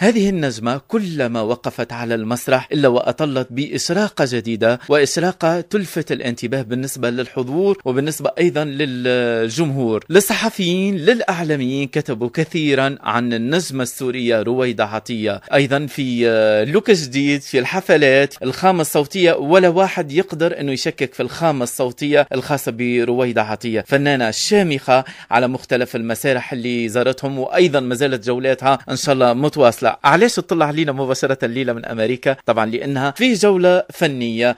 هذه النجمة كلما وقفت على المسرح إلا وأطلت بإسراقة جديدة وإسراقة تلفت الانتباه بالنسبة للحضور وبالنسبة أيضا للجمهور للصحفيين للأعلاميين كتبوا كثيرا عن النجمة السورية رويدة عطية أيضا في آه، لوك جديد في الحفلات الخامة الصوتية ولا واحد يقدر أنه يشكك في الخامة الصوتية الخاصة برويدة عطية فنانة شامخة على مختلف المسارح اللي زارتهم وأيضا ما زالت جولاتها إن شاء الله متواصلة تطلع علاش تطلع علينا مباشرة الليلة من أمريكا طبعا لأنها في جولة فنية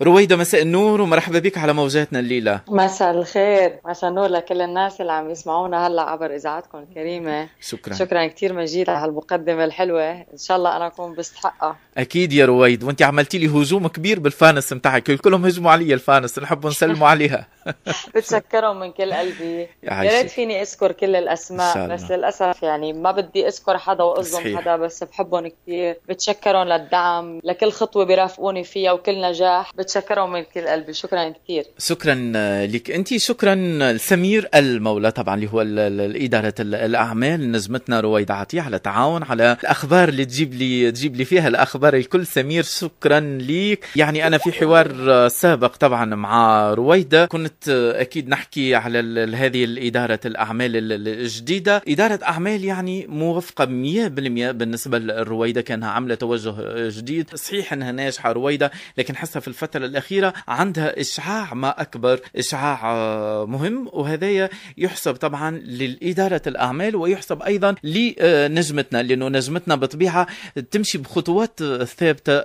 100% رويدة مساء النور ومرحبا بك على موجاتنا الليلة مساء الخير مساء النور لكل الناس اللي عم يسمعونا هلا عبر إذاعتكم الكريمة شكرا شكرا كثير مجيد على هالمقدمة الحلوة إن شاء الله أنا أكون بستحقها أكيد يا رويد وأنت عملتي لي هجوم كبير بالفانس نتاعك كلهم هجموا علي الفانس نحب نسلموا عليها بتشكرهم من كل قلبي يا ريت فيني أذكر كل الأسماء بس للأسف يعني ما بدي أذكر حدا اوقظهم حدا بس بحبهم كثير بتشكرهم للدعم لكل خطوه بيرافقوني فيها وكل نجاح بتشكرهم من كل قلبي شكرا كثير شكرا لك انت شكرا لسمير المولى طبعا اللي هو اداره الاعمال نجمتنا رويد عطيه على تعاون على الاخبار اللي تجيب لي تجيب لي فيها الاخبار الكل سمير شكرا لك يعني انا في حوار سابق طبعا مع رويده كنت اكيد نحكي على هذه الاداره الاعمال الجديده اداره اعمال يعني موفقه بالنسبه لرويده كانها عامله توجه آه، جديد صحيح انها ناجحه رويده لكن حسها في الفتره الاخيره عندها اشعاع ما اكبر اشعاع آه، مهم وهذايا يحسب طبعا لاداره الاعمال ويحسب ايضا لنجمتنا لانه نجمتنا بطبيعه تمشي بخطوات آه، ثابته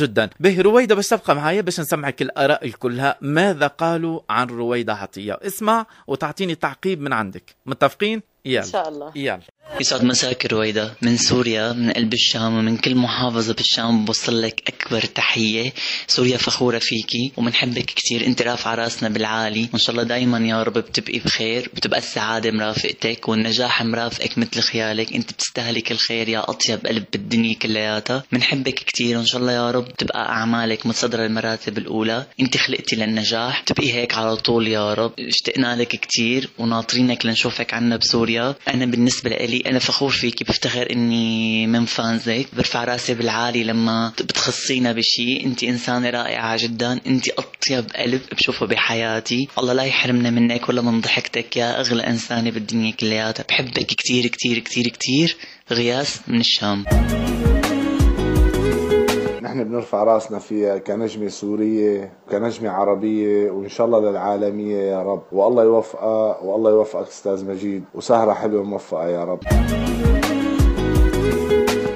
جدا به رويده باش تبقى معايا باش نسمعك الاراء كلها ماذا قالوا عن رويده عطيه اسمع وتعطيني تعقيب من عندك متفقين يلا ان شاء الله يلا يسعد مساك رويدا من سوريا من قلب الشام ومن كل محافظة بالشام بوصل لك أكبر تحية سوريا فخورة فيكي ومنحبك كثير انت رافعة راسنا بالعالي وإن شاء الله دايما يا رب بتبقي بخير وبتبقى السعادة مرافقتك والنجاح مرافقك مثل خيالك انت بتستاهلي كل خير يا أطيب قلب بالدنيا كلياتها منحبك كثير وإن شاء الله يا رب تبقى أعمالك متصدرة المراتب الأولى انت خلقتي للنجاح تبقي هيك على طول يا رب اشتقنا لك كثير وناطرينك لنشوفك عنا بسوريا الرياض انا بالنسبه لي انا فخور فيكي بفتخر اني من فانزك برفع راسي بالعالي لما بتخصينا بشيء انت انسانه رائعه جدا انت اطيب قلب بشوفه بحياتي الله لا يحرمنا منك ولا من ضحكتك يا اغلى انسانه بالدنيا كلياتها بحبك كثير كثير كثير كثير غياس من الشام نحن بنرفع راسنا فيها كنجمة سورية كنجمة عربية وإن شاء الله للعالمية يا رب والله يوفقها والله يوفقك أستاذ مجيد وسهرة حلوة موفقة يا رب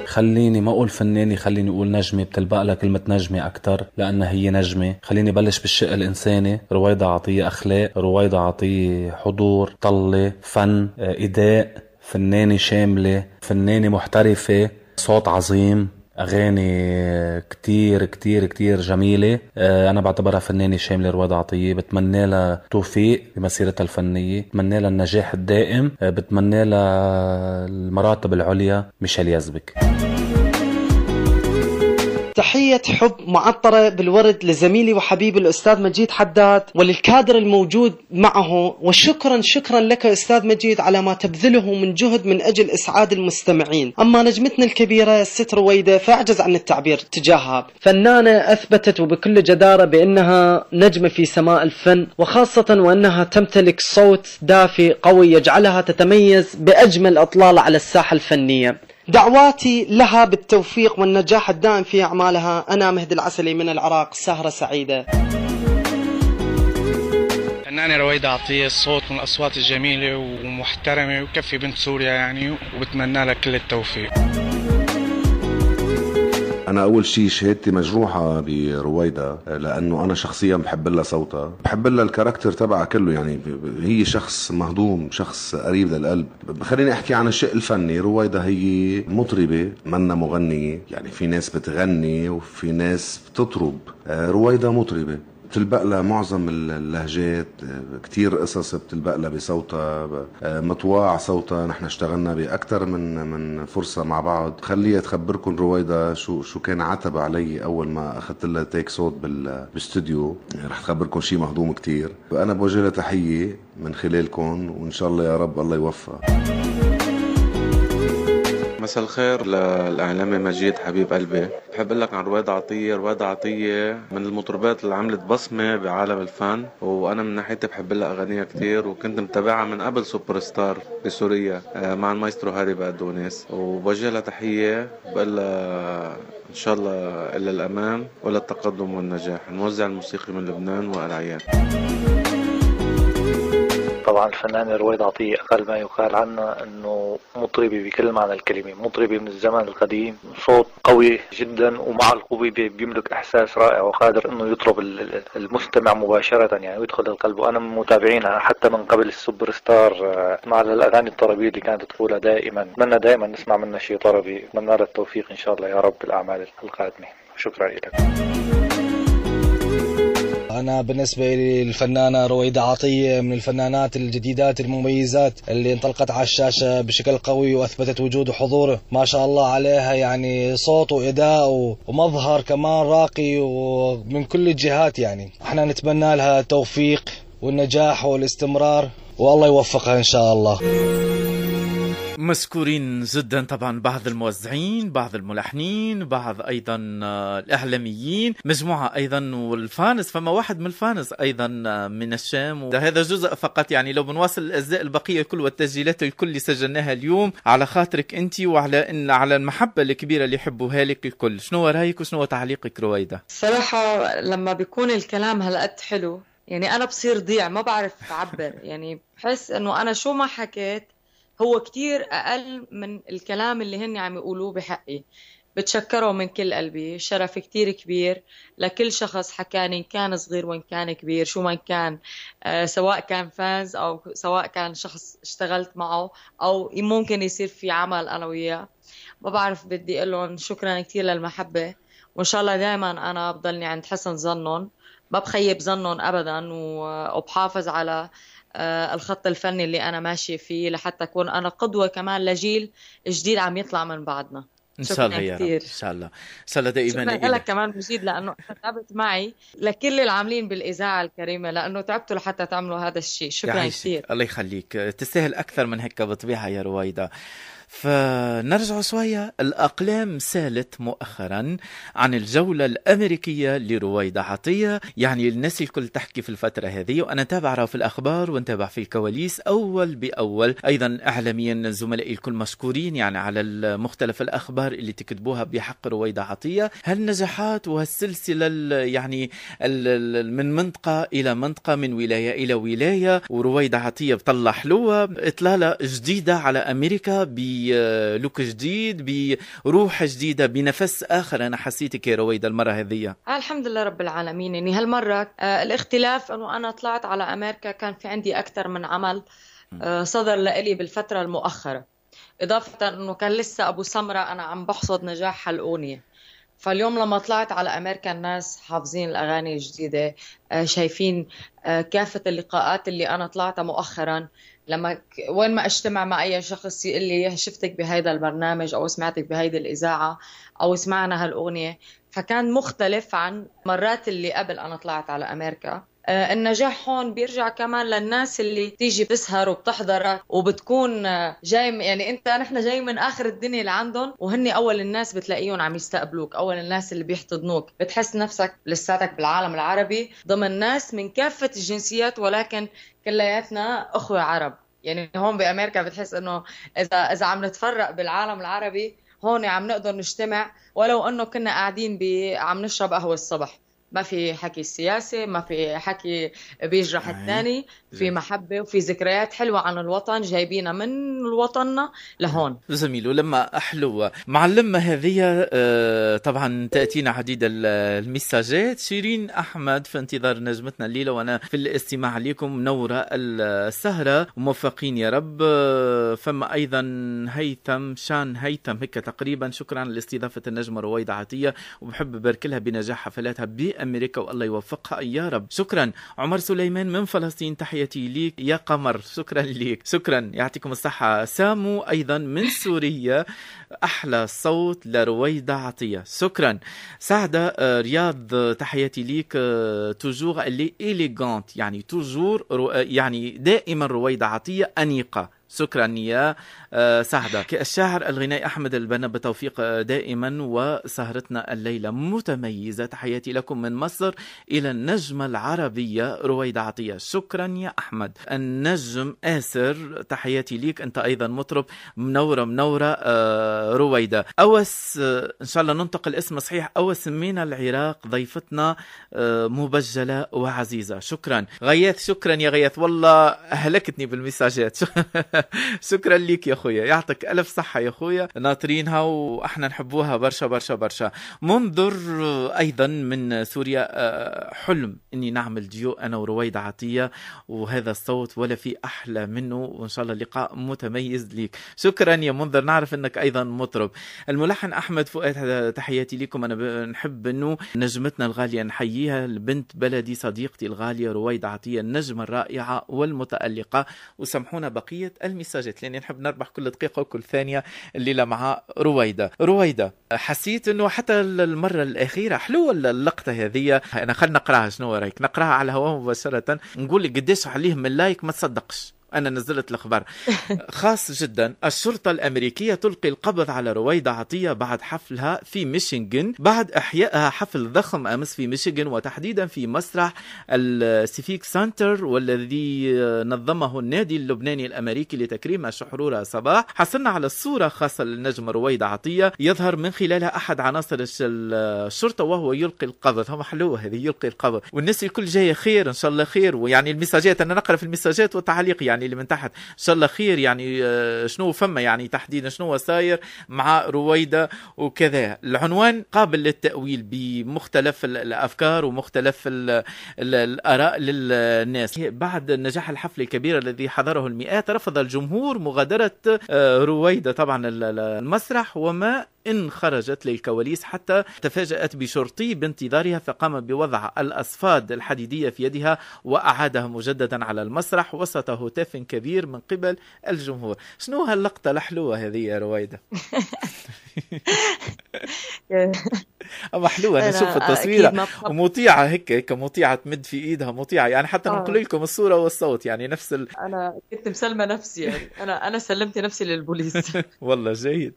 خليني ما اقول فنانه خليني اقول نجمه بتلبق لها كلمه نجمه اكثر لانها هي نجمه خليني بلش بالشق الانساني رويدا عطيه اخلاق رويدا عطيه حضور طله فن اداء فنانه شامله فنانه محترفه صوت عظيم اغاني كتير كتير كتير جميله آه، انا بعتبرها فنانه شامله رواد عطيه بتمنى لها توفيق بمسيرتها الفنيه بتمنى لها النجاح الدائم آه، بتمنى لها المراتب العليا ميشيل يزبك تحية حب معطرة بالورد لزميلي وحبيبي الأستاذ مجيد حداد وللكادر الموجود معه وشكرا شكرا لك أستاذ مجيد على ما تبذله من جهد من أجل إسعاد المستمعين أما نجمتنا الكبيرة الست رويدة فأعجز عن التعبير تجاهها فنانة أثبتت وبكل جدارة بأنها نجمة في سماء الفن وخاصة وأنها تمتلك صوت دافي قوي يجعلها تتميز بأجمل أطلالة على الساحة الفنية دعواتي لها بالتوفيق والنجاح الدائم في أعمالها أنا مهدي العسلي من العراق سهرة سعيدة الفنانة رويدة عطية صوت من الأصوات الجميلة ومحترمة وكفي بنت سوريا يعني وبتمنى لها كل التوفيق انا اول شيء شهادتي مجروحه برويدا لانه انا شخصيا بحب لها صوتها بحب لها الكاركتر تبعها كله يعني هي شخص مهضوم شخص قريب للقلب خليني احكي عن الشق الفني رويدا هي مطربه منا مغنيه يعني في ناس بتغني وفي ناس بتطرب آه، رويدا مطربه بتلبق لها معظم اللهجات كتير قصص بتلبق لها بصوتها آه، مطواع صوتها نحن اشتغلنا باكثر من من فرصه مع بعض خليها تخبركم رويدا شو شو كان عتب علي اول ما اخذت لها تيك صوت بالاستوديو رح تخبركم شيء مهضوم كتير انا بوجه لها تحيه من خلالكم وان شاء الله يا رب الله يوفقها مساء الخير للاعلامي مجيد حبيب قلبي بحب اقول لك عن رواد عطيه رواد عطيه من المطربات اللي عملت بصمه بعالم الفن وانا من ناحيتي بحب لها اغانيها كثير وكنت متابعها من قبل سوبر ستار بسوريا آه، مع المايسترو هاري بقدونس وبوجه لها تحيه بقول لها ان شاء الله الى الامان وللتقدم والنجاح نوزع الموسيقى من لبنان والعيان طبعا الفنان رويد عطية أقل ما يقال عنه أنه مطربة بكل معنى الكلمة مطربة من الزمن القديم صوت قوي جدا ومع القوة بيملك إحساس رائع وقادر أنه يطرب المستمع مباشرة يعني ويدخل القلب وأنا من متابعينها حتى من قبل السوبر ستار آه، مع الأغاني الطربية اللي كانت تقولها دائما أتمنى دائما نسمع منها شيء طربي أتمنى لها التوفيق إن شاء الله يا رب بالأعمال القادمة شكرا لك انا بالنسبه لي الفنانه رويده عطيه من الفنانات الجديدات المميزات اللي انطلقت على الشاشه بشكل قوي واثبتت وجود وحضوره ما شاء الله عليها يعني صوت واداء ومظهر كمان راقي ومن كل الجهات يعني احنا نتمنى لها التوفيق والنجاح والاستمرار والله يوفقها ان شاء الله مشكورين جدا طبعا بعض الموزعين بعض الملحنين بعض ايضا آه، الاعلاميين مجموعه ايضا والفانس فما واحد من الفانس ايضا آه، من الشام هذا جزء فقط يعني لو بنواصل الاجزاء البقيه الكل والتسجيلات الكل اللي سجلناها اليوم على خاطرك انت وعلى إن على المحبه الكبيره اللي يحبوها لك الكل شنو رايك وشنو تعليقك رويده صراحه لما بيكون الكلام هالقد حلو يعني انا بصير ضيع ما بعرف اعبر يعني بحس انه انا شو ما حكيت هو كتير أقل من الكلام اللي هن عم يقولوه بحقي بتشكره من كل قلبي شرف كتير كبير لكل شخص حكاني إن كان صغير وإن كان كبير شو ما كان آه، سواء كان فانز أو سواء كان شخص اشتغلت معه أو ممكن يصير في عمل أنا وياه ما بعرف بدي أقول لهم شكرا كتير للمحبة وإن شاء الله دائما أنا بضلني عند حسن ظنهم ما بخيب ظنهم أبدا وبحافظ على آه، الخط الفني اللي انا ماشيه فيه لحتى اكون انا قدوه كمان لجيل جديد عم يطلع من بعدنا ان شاء الله يا رب ان شاء الله ان شاء الله دائما شكرا لك كمان مجيد لانه تعبت معي لكل العاملين بالاذاعه الكريمه لانه تعبتوا لحتى تعملوا هذا الشيء شكرا كثير الله يخليك تستاهل اكثر من هيك بطبيعه يا رويدا فنرجع شوية الأقلام سالت مؤخرا عن الجولة الأمريكية لرويدة عطية يعني الناس الكل تحكي في الفترة هذه وأنا تابع في الأخبار ونتابع في الكواليس أول بأول أيضا إعلاميا زملائي الكل مشكورين يعني على مختلف الأخبار اللي تكتبوها بحق رويدة عطية هالنجاحات وهالسلسلة يعني من منطقة إلى منطقة من ولاية إلى ولاية ورويدة عطية بطلع حلوة إطلالة جديدة على أمريكا بي بلوك جديد بروح جديده بنفس اخر انا حسيتك يا رويدا المره هذية الحمد لله رب العالمين يعني هالمره آه، الاختلاف انه انا طلعت على امريكا كان في عندي اكثر من عمل آه، صدر لإلي بالفتره المؤخره اضافه انه كان لسه ابو سمره انا عم بحصد نجاح هالاغنيه فاليوم لما طلعت على امريكا الناس حافظين الاغاني الجديده آه، شايفين كافه اللقاءات اللي انا طلعتها مؤخرا لما وين ما اجتمع مع اي شخص يقول لي شفتك بهذا البرنامج او سمعتك بهيدي الاذاعه او سمعنا هالاغنيه فكان مختلف عن مرات اللي قبل انا طلعت على امريكا آه، النجاح هون بيرجع كمان للناس اللي تيجي بتسهر وبتحضرك وبتكون آه، جاي يعني انت نحن جاي من اخر الدنيا لعندهم وهن اول الناس بتلاقيهم عم يستقبلوك اول الناس اللي بيحتضنوك بتحس نفسك لساتك بالعالم العربي ضمن ناس من كافه الجنسيات ولكن كلياتنا اخوه عرب يعني هون بامريكا بتحس انه اذا اذا عم نتفرق بالعالم العربي هون عم نقدر نجتمع ولو انه كنا قاعدين عم نشرب قهوه الصبح ما في حكي سياسي ما في حكي بيجرح الثاني في محبة وفي ذكريات حلوة عن الوطن جايبينا من وطننا لهون جميل ولما أحلو مع اللمة هذه آه، طبعا تأتينا عديد المساجات شيرين أحمد في انتظار نجمتنا الليلة وأنا في الاستماع لكم منورة السهرة موفقين يا رب آه، فما أيضا هيثم شان هيثم هيك تقريبا شكرا لاستضافة النجمة رويدة عطية وبحب بارك لها بنجاح حفلاتها بي امريكا والله يوفقها يا رب شكرا عمر سليمان من فلسطين تحيتي ليك يا قمر شكرا ليك شكرا يعطيكم الصحه سامو ايضا من سوريا احلى صوت لرويدة عطيه شكرا سعده آه، رياض تحياتي ليك توجور اللي إليغانت يعني توجور آه، يعني دائما رويدة عطيه انيقه شكرا يا سعدة الشاعر الغنائي أحمد البنا بتوفيق آه، دائما وسهرتنا الليلة متميزة تحياتي لكم من مصر إلى النجمة العربية رويدة عطية شكرا يا أحمد النجم آسر تحياتي ليك أنت أيضا مطرب منورة منورة آه، رويدة أوس آه، إن شاء الله ننطق الاسم صحيح أوس من العراق ضيفتنا مبجلة وعزيزة شكرا غياث شكرا يا غياث والله أهلكتني بالمساجات شكرا لك يا خويا يعطيك الف صحه يا خويا ناطرينها واحنا نحبوها برشا برشا برشا منظر ايضا من سوريا آه، حلم اني نعمل ديو انا ورويدة عطيه وهذا الصوت ولا في احلى منه وان شاء الله لقاء متميز ليك شكرا يا منظر نعرف انك ايضا مطرب الملحن احمد فؤاد تحياتي لكم انا نحب انه نجمتنا الغاليه نحييها البنت بلدي صديقتي الغاليه رويدة عطيه النجمه الرائعه والمتالقه وسامحونا بقيه الميساجات لاني نحب نربح كل دقيقه وكل ثانيه الليله مع رويده رويده حسيت انه حتى المره الاخيره حلوه اللقطه هذه انا خلينا نقراها شنو رايك نقراها على الهواء مباشره نقول لك قديش عليه من لايك ما تصدقش أنا نزلت الأخبار خاص جدا الشرطة الأمريكية تلقي القبض على رويدة عطية بعد حفلها في ميشيغن بعد إحيائها حفل ضخم أمس في ميشيغن وتحديدا في مسرح السيفيك سنتر والذي نظمه النادي اللبناني الأمريكي لتكريم الشحرورة صباح حصلنا على الصوره خاصة للنجم رويدة عطية يظهر من خلالها أحد عناصر الشرطة وهو يلقي القبض هم حلوة هذه يلقي القبض والناس الكل جاية خير إن شاء الله خير ويعني المساجات أنا نقرأ في المساجات والتعليق يعني يعني اللي من تحت ان شاء الله خير يعني آه، شنو فما يعني تحديدا شنو صاير مع رويدا وكذا العنوان قابل للتاويل بمختلف الافكار ومختلف الاراء للناس بعد نجاح الحفل الكبير الذي حضره المئات رفض الجمهور مغادره آه، رويدا طبعا المسرح وما إن خرجت للكواليس حتى تفاجأت بشرطي بانتظارها فقام بوضع الأصفاد الحديدية في يدها وأعادها مجددا على المسرح وسط هتاف كبير من قبل الجمهور شنو هاللقطة الحلوة هذه يا رويدة اما حلوه انا نشوف التصويره ومطيعه هيك هيك مطيعه تمد في ايدها مطيعه يعني حتى آه. نقول لكم الصوره والصوت يعني نفس ال... انا كنت مسلمه نفسي يعني انا انا سلمت نفسي للبوليس والله جيد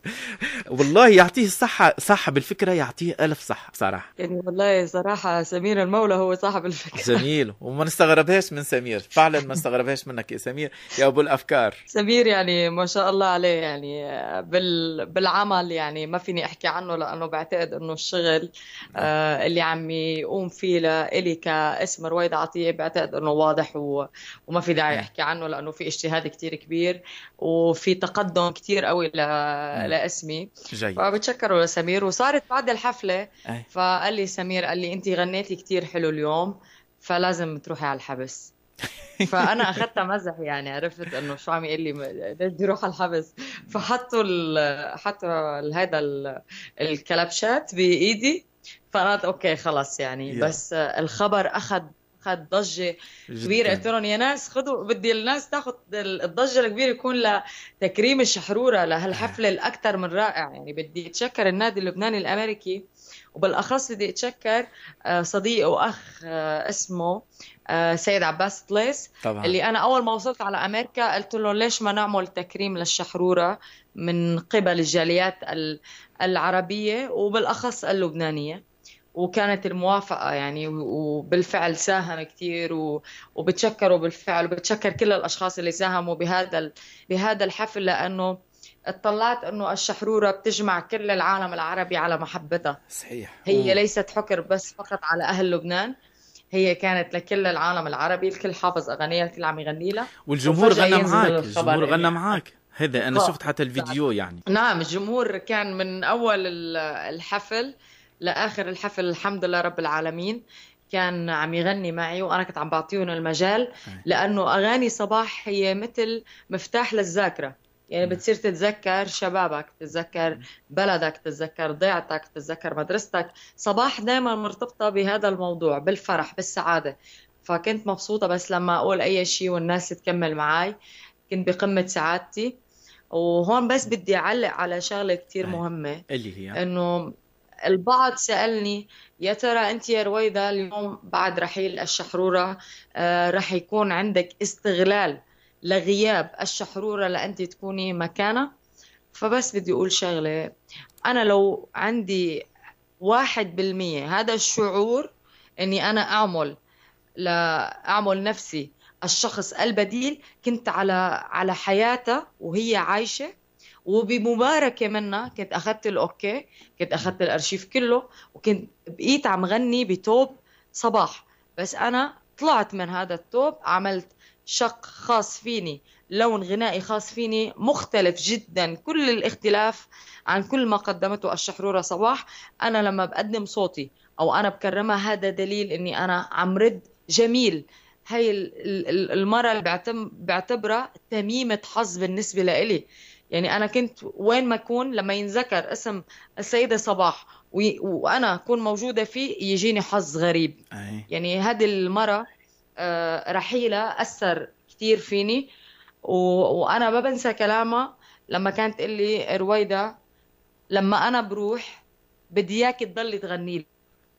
والله يعطيه الصحة صاحب الفكرة يعطيه ألف صحة بصراحة يعني والله صراحة سمير المولى هو صاحب الفكرة جميل وما نستغربهاش من سمير فعلا ما نستغربهاش منك يا سمير يا أبو الأفكار سمير يعني ما شاء الله عليه يعني بال... بالعمل يعني ما فيني أحكي عنه لأنه بعتقد أنه الشغل نعم. آه اللي عم يقوم فيه لإلي كاسم رويد عطية بعتقد أنه واضح و... وما في داعي نعم. أحكي عنه لأنه في اجتهاد كتير كبير وفي تقدم كتير قوي ل... نعم. لاسمي جيد بتشكروا لسمير وصارت بعد الحفله أي. فقال لي سمير قال لي انت غنيتي كتير حلو اليوم فلازم تروحي على الحبس فانا اخذتها مزح يعني عرفت انه شو عم يقول لي ليش بدي اروح على الحبس فحطوا حطوا هذا الكلبشات بايدي فقالت اوكي خلص يعني بس الخبر اخذ خد ضجه كبيره قلت لهم يا ناس خذوا بدي الناس تاخذ الضجه الكبيره يكون لتكريم الشحروره لهالحفله نعم. الاكثر من رائع يعني بدي اتشكر النادي اللبناني الامريكي وبالاخص بدي اتشكر آه، صديق واخ آه، اسمه آه، سيد عباس طليس طبعا. اللي انا اول ما وصلت على امريكا قلت له ليش ما نعمل تكريم للشحروره من قبل الجاليات العربيه وبالاخص اللبنانيه وكانت الموافقة يعني وبالفعل ساهم كثير وبتشكره بالفعل وبتشكر كل الأشخاص اللي ساهموا بهذا بهذا الحفل لأنه اطلعت انه الشحروره بتجمع كل العالم العربي على محبتها صحيح هي ليست حكر بس فقط على اهل لبنان هي كانت لكل العالم العربي الكل حافظ اغانيها الكل عم يغني لها والجمهور غنى معك الجمهور غنى يعني. معك هذا انا آه. شفت حتى الفيديو يعني نعم الجمهور كان من اول الحفل لاخر الحفل الحمد لله رب العالمين كان عم يغني معي وانا كنت عم بعطيهم المجال لانه اغاني صباح هي مثل مفتاح للذاكره يعني نعم. بتصير تتذكر شبابك تتذكر نعم. بلدك تتذكر ضيعتك تتذكر مدرستك صباح دائما مرتبطه بهذا الموضوع بالفرح بالسعاده فكنت مبسوطه بس لما اقول اي شيء والناس تكمل معي كنت بقمه سعادتي وهون بس نعم. بدي اعلق على شغله كثير مهمه اللي هي انه البعض سألني يا ترى أنت يا رويدة اليوم بعد رحيل الشحرورة آه، رح يكون عندك استغلال لغياب الشحرورة لأنت تكوني مكانه فبس بدي أقول شغلة أنا لو عندي واحد بالمية هذا الشعور أني أنا أعمل لأعمل نفسي الشخص البديل كنت على على حياتها وهي عايشة وبمباركه منها كنت اخذت الاوكي كنت اخذت الارشيف كله وكنت بقيت عم غني بتوب صباح بس انا طلعت من هذا التوب عملت شق خاص فيني لون غنائي خاص فيني مختلف جدا كل الاختلاف عن كل ما قدمته الشحرورة صباح أنا لما بقدم صوتي أو أنا بكرمها هذا دليل أني أنا عم رد جميل هاي المرة اللي بعتبرها تميمة حظ بالنسبة لإلي يعني انا كنت وين ما اكون لما ينذكر اسم السيده صباح وي... وانا اكون موجوده فيه يجيني حظ غريب أي. يعني هذه المره آه، رحيله اثر كثير فيني و... وانا ما بنسى كلامها لما كانت تقول لي رويدا لما انا بروح بدي اياك تضلي تغني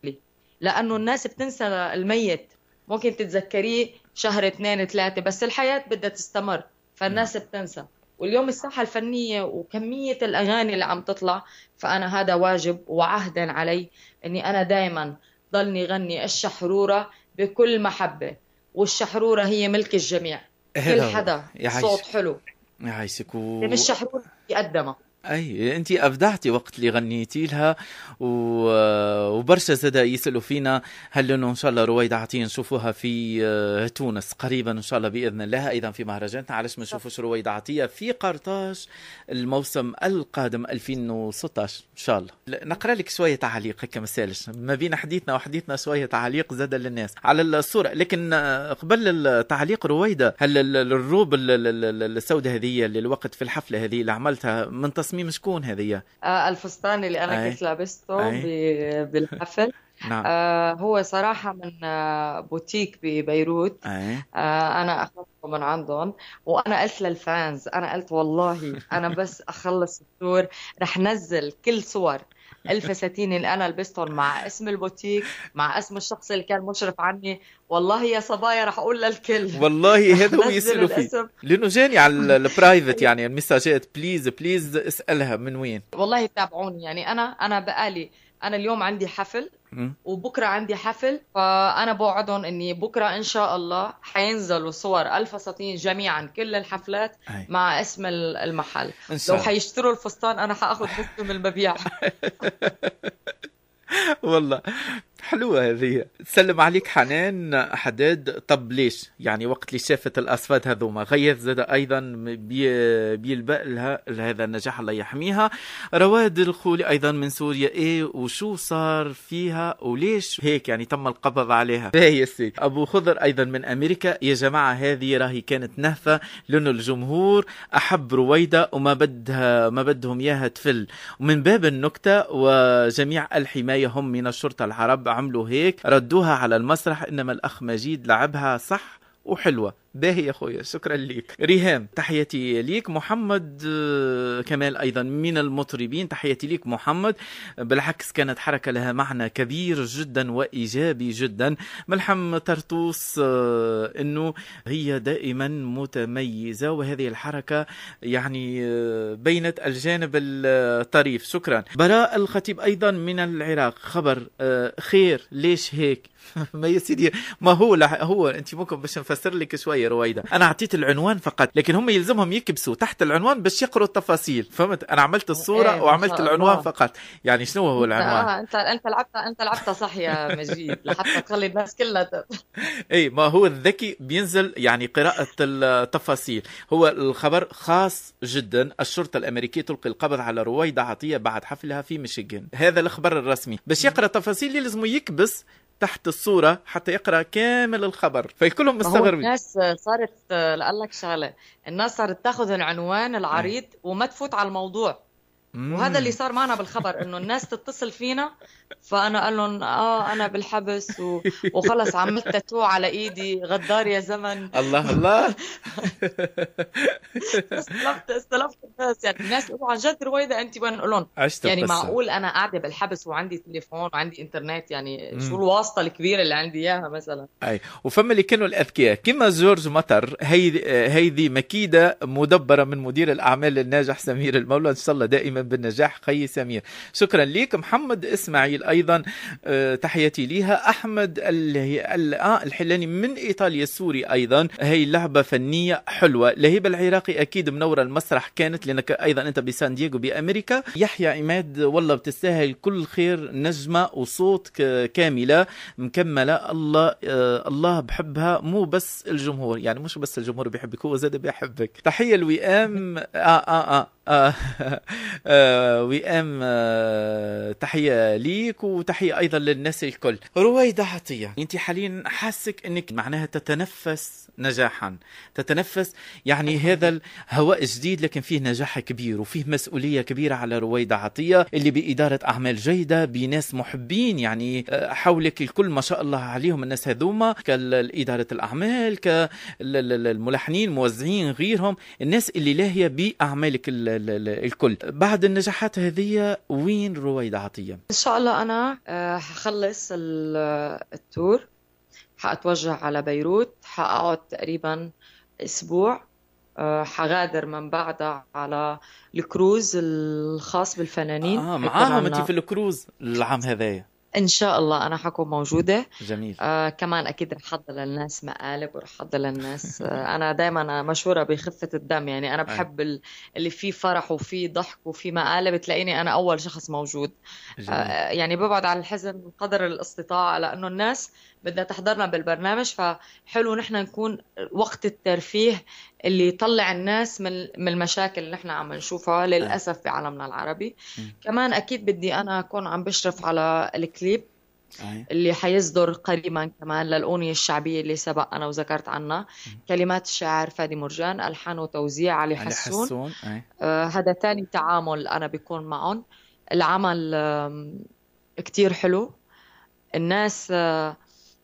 لي لانه الناس بتنسى الميت ممكن تتذكريه شهر اثنين ثلاثه بس الحياه بدها تستمر فالناس نعم. بتنسى واليوم الساحه الفنيه وكميه الاغاني اللي عم تطلع فانا هذا واجب وعهدا علي اني انا دائما ضلني غني الشحروره بكل محبه والشحروره هي ملك الجميع إيه كل حدا صوت حلو يعيشك و... الشحروره يقدمها اي انت ابدعتي وقت اللي غنيتي لها وبرشا زاد يسالوا فينا هل انه ان شاء الله رويدة عطيه نشوفوها في آه، تونس قريبا ان شاء الله باذن الله ايضا في مهرجاننا علاش ما نشوفوش رويدة عطيه في قرطاج الموسم القادم 2016 ان شاء الله نقرا لك شويه تعليق هكا ما سالش ما بين حديثنا وحديثنا شويه تعليق زاد للناس على الصوره لكن آه، قبل التعليق رويدة هل الروب السوداء هذه للوقت في الحفله هذه اللي عملتها من تصميم تصميم مسكون هذه آه الفستان اللي انا كنت لابسته بالحفل نعم. آه هو صراحه من آه، بوتيك ببيروت آه انا اخذته من عندهم وانا قلت للفانز انا قلت والله انا بس اخلص الدور رح نزل كل صور الفساتين اللي انا لبستهم مع اسم البوتيك مع اسم الشخص اللي كان مشرف عني والله يا صبايا رح اقول للكل والله هذا هو يسالوا فيه لانه جاني على البرايفت يعني المساجات بليز بليز اسالها من وين والله تابعوني يعني انا انا بقالي انا اليوم عندي حفل وبكره عندي حفل فانا بوعدهم اني بكره ان شاء الله حينزلوا صور الفساتين جميعا كل الحفلات مع اسم المحل لو حيشتروا الفستان انا حاخذ نصف من المبيع والله حلوه هذه تسلم عليك حنان حداد طب ليش يعني وقت اللي شافت الاصفاد هذوما غير زاد ايضا بيلبق لها لهذا النجاح الله يحميها رواد الخولي ايضا من سوريا ايه وشو صار فيها وليش هيك يعني تم القبض عليها باهي سيدي ابو خضر ايضا من امريكا يا جماعه هذه راهي كانت نهفه لانه الجمهور احب رويده وما بدها ما بدهم ياها تفل ومن باب النكته وجميع الحمايه هم من الشرطه العرب عملوا هيك ردوها على المسرح انما الاخ مجيد لعبها صح وحلوه باهي يا خويا شكرا ليك ريهام تحياتي ليك محمد آه، كمال ايضا من المطربين تحياتي ليك محمد بالعكس كانت حركه لها معنى كبير جدا وايجابي جدا ملحم طرطوس آه، انه هي دائما متميزه وهذه الحركه يعني آه، بينت الجانب الطريف شكرا براء الخطيب ايضا من العراق خبر خير ليش هيك ما يا سيدي ما هو هو انت ممكن باش نفسر لك شويه شويه رويدا انا اعطيت العنوان فقط لكن هم يلزمهم يكبسوا تحت العنوان باش يقروا التفاصيل فهمت انا عملت الصوره ايه وعملت العنوان الله. فقط يعني شنو هو العنوان آه انت انت لعبت انت لعبت صح يا مجيد لحتى تخلي الناس كلها اي ما هو الذكي بينزل يعني قراءه التفاصيل هو الخبر خاص جدا الشرطه الامريكيه تلقي القبض على رويدا عطيه بعد حفلها في ميشيغان هذا الخبر الرسمي باش يقرا تفاصيل يلزمه يكبس تحت الصوره حتى يقرا كامل الخبر فكلهم مستغربين الناس صارت آه، لقلك شغله الناس صارت تاخذ العنوان العريض نعم. وما تفوت على الموضوع وهذا اللي صار معنا بالخبر انه الناس تتصل فينا فانا قال لهم اه انا بالحبس و... وخلص عملت تاتو على ايدي غدار يا زمن الله الله استلفت استلفت الناس يعني الناس يقولوا عن جد رويدا انت وين لهم يعني معقول انا قاعده بالحبس وعندي تليفون وعندي انترنت يعني شو الواسطه الكبيره اللي عندي اياها مثلا اي وفما اللي كانوا الاذكياء كما جورج مطر هي هيدي مكيده مدبره من مدير الاعمال الناجح سمير المولى ان شاء الله دائما بالنجاح قي سمير شكرا لك محمد اسماعيل ايضا آه، تحياتي ليها احمد آه، الحلاني من ايطاليا السوري ايضا هي لعبه فنيه حلوه لهيب العراقي اكيد منوره المسرح كانت لانك ايضا انت بسان دييغو بامريكا يحيى عماد والله بتستاهل كل خير نجمه وصوت كامله مكمله الله آه، الله بحبها مو بس الجمهور يعني مش بس الجمهور بيحبك هو زاد بيحبك تحيه الوئام اه اه اه آه، آه، وئام آه، تحية ليك وتحية أيضا للناس الكل رويدة عطية أنت حاليا حاسك أنك معناها تتنفس نجاحا تتنفس يعني هذا الهواء جديد لكن فيه نجاح كبير وفيه مسؤولية كبيرة على رويدة عطية اللي بإدارة أعمال جيدة بناس محبين يعني حولك الكل ما شاء الله عليهم الناس هذوما كإدارة الأعمال كالملحنين الموزعين غيرهم الناس اللي لاهية بأعمالك الكل بعد النجاحات هذه وين رويدا عطية؟ إن شاء الله أنا آه، حخلص التور حأتوجه على بيروت حأقعد تقريبا أسبوع آه، حغادر من بعدها على الكروز الخاص بالفنانين اه معاهم انت في الكروز العام هذايا ان شاء الله انا حكون موجوده جميل آه كمان اكيد رح احضر للناس مقالب ورح احضر للناس آه انا دائما مشهوره بخفه الدم يعني انا بحب آه. اللي فيه فرح وفيه ضحك وفيه مقالب تلاقيني انا اول شخص موجود آه يعني ببعد عن الحزن قدر الاستطاعه لانه الناس بدنا تحضرنا بالبرنامج فحلو نحن نكون وقت الترفيه اللي يطلع الناس من من المشاكل اللي نحن عم نشوفها للاسف بعالمنا العربي كمان اكيد بدي انا اكون عم بشرف على الكليب اللي حيصدر قريبا كمان للأغنية الشعبية اللي سبق أنا وذكرت عنها كلمات الشاعر فادي مرجان ألحان وتوزيع علي, علي حسون, هذا آه هذا ثاني تعامل أنا بكون معهم العمل كتير حلو الناس آه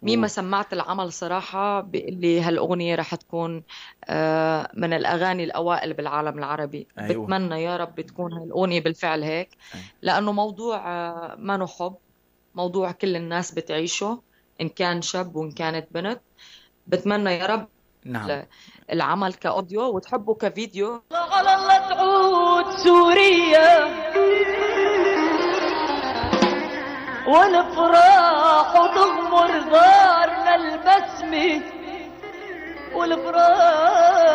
مين ما سمعت العمل صراحة اللي لي هالأغنية رح تكون آه، من الأغاني الأوائل بالعالم العربي أيوة. بتمنى يا رب تكون هالأغنية بالفعل هيك أيوة. لأنه موضوع آه، ما حب موضوع كل الناس بتعيشه إن كان شاب وإن كانت بنت بتمنى يا رب نعم. العمل كأوديو وتحبه كفيديو الله على الله تعود سوريا والفراق تغمر دارنا البسمة والفراق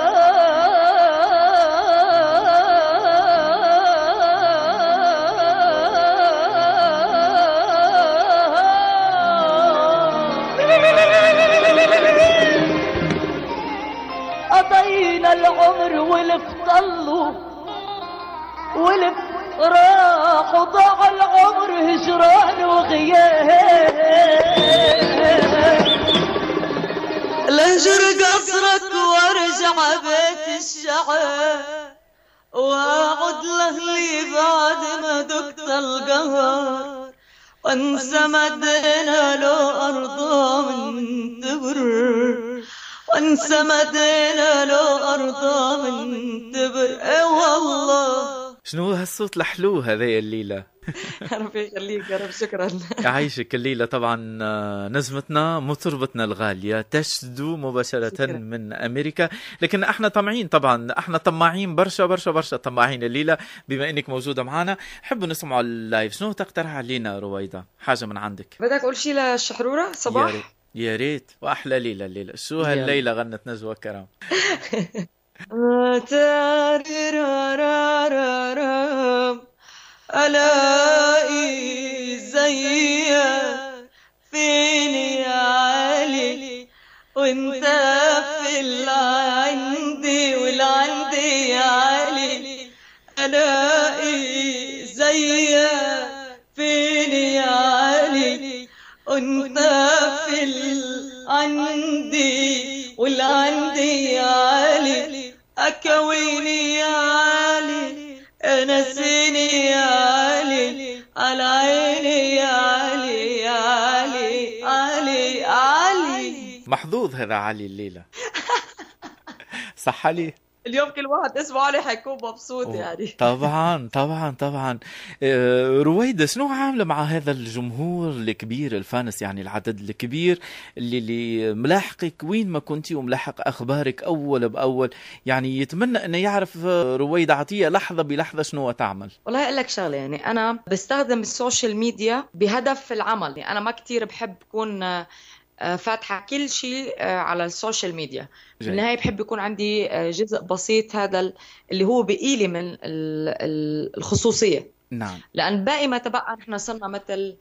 قضينا العمر والفطلو والفطلو راح وضاع العمر هجران وغياب لهجر قصرك وارجع بيت الشعب واعد لاهلي بعد ما دقت القهر وانسى مدينة لو ارضى من تبر وانسى مدينة لو ارضى من تبر اي والله شنو هالصوت الحلو هذا يا الليلة ربي يخليك يا رب شكرا يعيشك الليلة طبعا آه، نجمتنا مطربتنا الغالية تشدو مباشرة شكرا. من أمريكا لكن احنا طمعين طبعا احنا طماعين برشا برشا برشا طماعين الليلة بما انك موجودة معنا حب نسمعوا اللايف شنو تقترح علينا رويدة حاجة من عندك بدك أقول شي للشحرورة صباح يا ريت يا ريت واحلى ليله الليله شو هالليله غنت نجوى كرام ألا إزيّا محظوظ هذا علي الليله صح علي؟ اليوم كل واحد اسمه علي حيكون مبسوط أوه. يعني طبعا طبعا طبعا آه، رويدة شنو عامله مع هذا الجمهور الكبير الفانس يعني العدد الكبير اللي اللي ملاحقك وين ما كنتي وملاحق اخبارك اول باول يعني يتمنى انه يعرف آه، رويدة عطيه لحظه بلحظه شنو تعمل والله اقول لك شغله يعني انا بستخدم السوشيال ميديا بهدف العمل يعني انا ما كثير بحب اكون آه، آه، فاتحه كل شيء آه، على السوشيال ميديا جاي. بالنهايه بحب يكون عندي آه، جزء بسيط هذا اللي هو بقيلي من الخصوصيه نعم لان باقي ما تبقى نحن صرنا مثل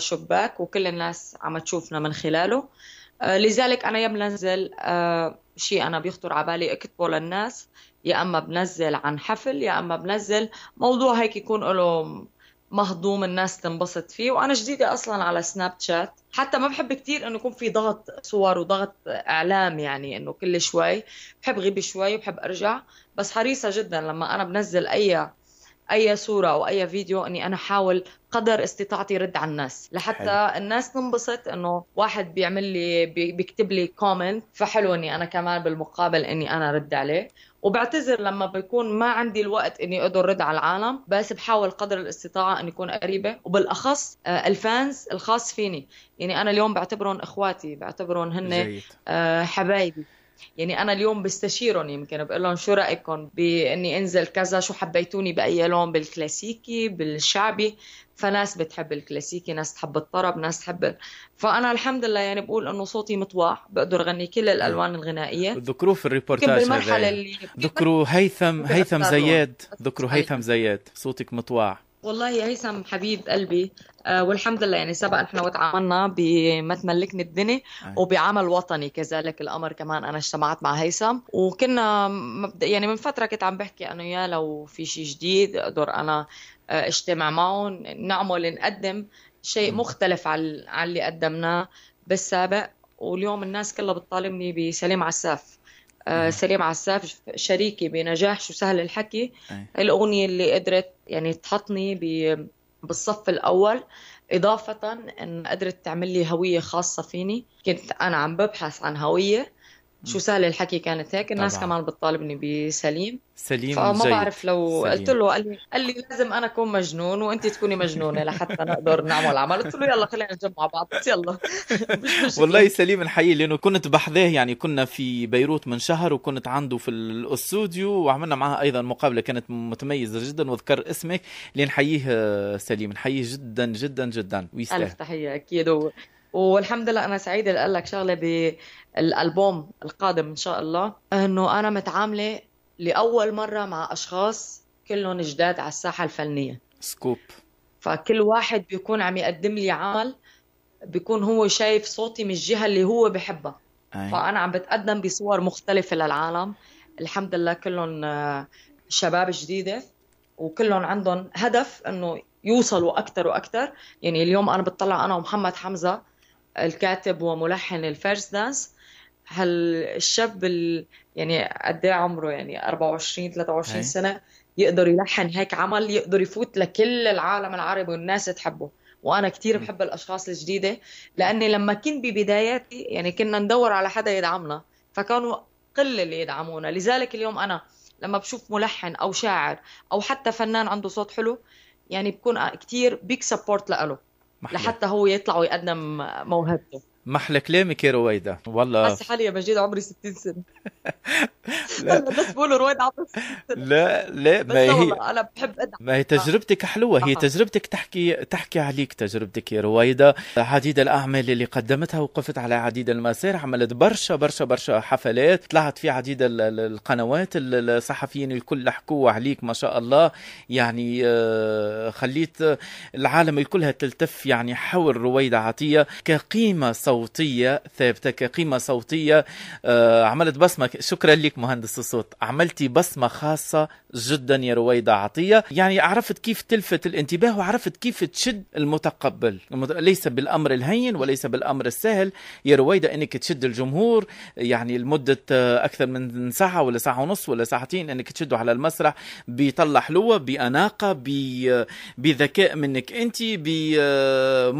شباك وكل الناس عم تشوفنا من خلاله لذلك انا يا بنزل شيء انا بيخطر على بالي اكتبه للناس يا اما بنزل عن حفل يا اما بنزل موضوع هيك يكون له مهضوم الناس تنبسط فيه وانا جديده اصلا على سناب شات حتى ما بحب كثير انه يكون في ضغط صور وضغط اعلام يعني انه كل شوي بحب غيب شوي وبحب ارجع بس حريصه جدا لما انا بنزل اي اي صوره او اي فيديو اني انا احاول قدر استطاعتي رد على الناس لحتى حلو. الناس تنبسط انه واحد بيعمل لي بيكتب لي كومنت فحلو اني انا كمان بالمقابل اني انا رد عليه وبعتذر لما بيكون ما عندي الوقت اني اقدر رد على العالم بس بحاول قدر الاستطاعه اني اكون قريبه وبالاخص آه، الفانز الخاص فيني يعني انا اليوم بعتبرهم اخواتي بعتبرهم هن آه، حبايبي يعني انا اليوم بستشيرهم يمكن بقول لهم شو رايكم باني انزل كذا شو حبيتوني باي لون بالكلاسيكي بالشعبي فناس بتحب الكلاسيكي ناس تحب الطرب ناس تحب فانا الحمد لله يعني بقول انه صوتي مطواح بقدر اغني كل الالوان الغنائيه ذكروه في الريبورتاج هذا اللي ذكروا هيثم هيثم زياد ذكروا هيثم زياد صوتك مطواح والله يا هيثم حبيب قلبي آه والحمد لله يعني سبق نحن وتعاملنا بما تملكني الدنيا آه. وبعمل وطني كذلك الامر كمان انا اجتمعت مع هيثم وكنا يعني من فتره كنت عم بحكي انه يا لو في شيء جديد اقدر انا اجتماع معهم نعمل نقدم شيء مختلف عن اللي قدمناه بالسابق واليوم الناس كلها بتطالبني بسليم عساف آه، سليم عساف شريكي بنجاح شو سهل الحكي أي. الأغنية اللي قدرت يعني تحطني بالصف الأول إضافة أن قدرت تعمل لي هوية خاصة فيني كنت أنا عم ببحث عن هوية شو سهل الحكي كانت هيك الناس طبعا. كمان بتطالبني بسليم سليم فما جيد. بعرف لو سليم. قلت له قال لي قال لي لازم انا اكون مجنون وانت تكوني مجنونه لحتى نقدر نعمل عمل قلت له يلا خلينا نجمع بعض يلا والله سليم نحييه لانه كنت بحذاه يعني كنا في بيروت من شهر وكنت عنده في الاستوديو وعملنا معاه ايضا مقابله كانت متميزه جدا واذكر اسمك اللي نحييه آه، سليم نحييه جدا جدا جدا ويستاهل الف تحيه اكيد هو والحمد لله انا سعيده لاقول لك شغله بالالبوم القادم ان شاء الله انه انا متعامله لاول مره مع اشخاص كلهم جداد على الساحه الفنيه سكوب فكل واحد بيكون عم يقدم لي عمل بيكون هو شايف صوتي من الجهه اللي هو بحبها أي. فانا عم بتقدم بصور مختلفه للعالم الحمد لله كلهم آه، شباب جديده وكلهم عندهم هدف انه يوصلوا اكثر واكثر يعني اليوم انا بتطلع انا ومحمد حمزه الكاتب وملحن الفيرست دانس هالشاب ال... يعني قد ايه عمره يعني 24 23 هي. سنه يقدر يلحن هيك عمل يقدر يفوت لكل العالم العربي والناس تحبه وانا كثير بحب الاشخاص الجديده لاني لما كنت ببداياتي يعني كنا ندور على حدا يدعمنا فكانوا قل اللي يدعمونا لذلك اليوم انا لما بشوف ملحن او شاعر او حتى فنان عنده صوت حلو يعني بكون كثير بيك سبورت لإله محلو. لحتى هو يطلع ويقدم موهبته ما احلى كلامك يا رويدا والله حاسه حالي يا مجيد عمري 60 سنه لا بس بقول رويدا عمري 60 سنه لا لا ما هي انا بحب أدعم. ما هي تجربتك حلوه هي تجربتك تحكي تحكي عليك تجربتك يا رويدا عديد الاعمال اللي قدمتها وقفت على عديد المسار عملت برشا برشا برشا حفلات طلعت في عديد القنوات الصحفيين الكل حكوا عليك ما شاء الله يعني آه، خليت العالم الكلها تلتف يعني حول رويدا عطيه كقيمه صوتيه ثابته كقيمه صوتيه آه، عملت بصمه شكرا لك مهندس الصوت عملتي بصمه خاصه جدا يا رويده عطيه يعني عرفت كيف تلفت الانتباه وعرفت كيف تشد المتقبل ليس بالامر الهين وليس بالامر السهل يا رويده انك تشد الجمهور يعني لمده آه، اكثر من ساعه ولا ساعه ونص ولا ساعتين انك تشده على المسرح بطلة حلوه باناقه آه، بذكاء منك انت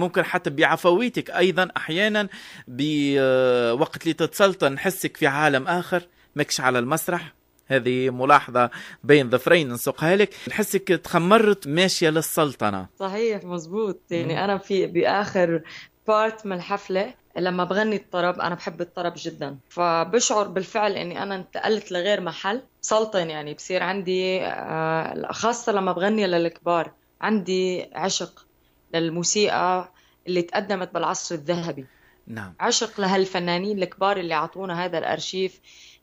ممكن حتى بعفويتك ايضا احيانا بوقت آه، اللي تتسلطن نحسك في عالم اخر ماكش على المسرح هذه ملاحظة بين ظفرين نسوقها لك نحسك تخمرت ماشية للسلطنة صحيح مزبوط يعني أنا في بآخر بارت من الحفلة لما بغني الطرب أنا بحب الطرب جدا فبشعر بالفعل أني أنا انتقلت لغير محل سلطن يعني بصير عندي آه، خاصة لما بغني للكبار عندي عشق للموسيقى اللي تقدمت بالعصر الذهبي نعم عشق لهالفنانين الكبار اللي اعطونا هذا الارشيف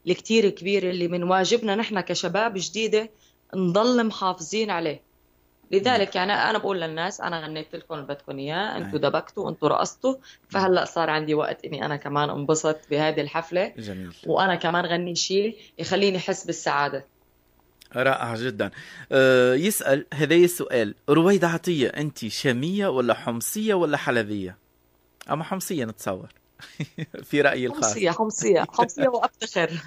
الكتير كبير اللي من واجبنا نحن كشباب جديده نضل محافظين عليه لذلك يعني انا بقول للناس انا غنيت لكم اللي بدكم اياه نعم. انتم دبكتوا انتم رقصتوا فهلا صار عندي وقت اني انا كمان انبسط بهذه الحفله جميل وانا كمان غني شيء يخليني احس بالسعاده رائع جدا آه، يسال هذا السؤال رويدة عطيه انت شاميه ولا حمصيه ولا حلبيه اما حمصيه نتصور في رايي الخاص حمصيه حمصيه حمصيه وافتخر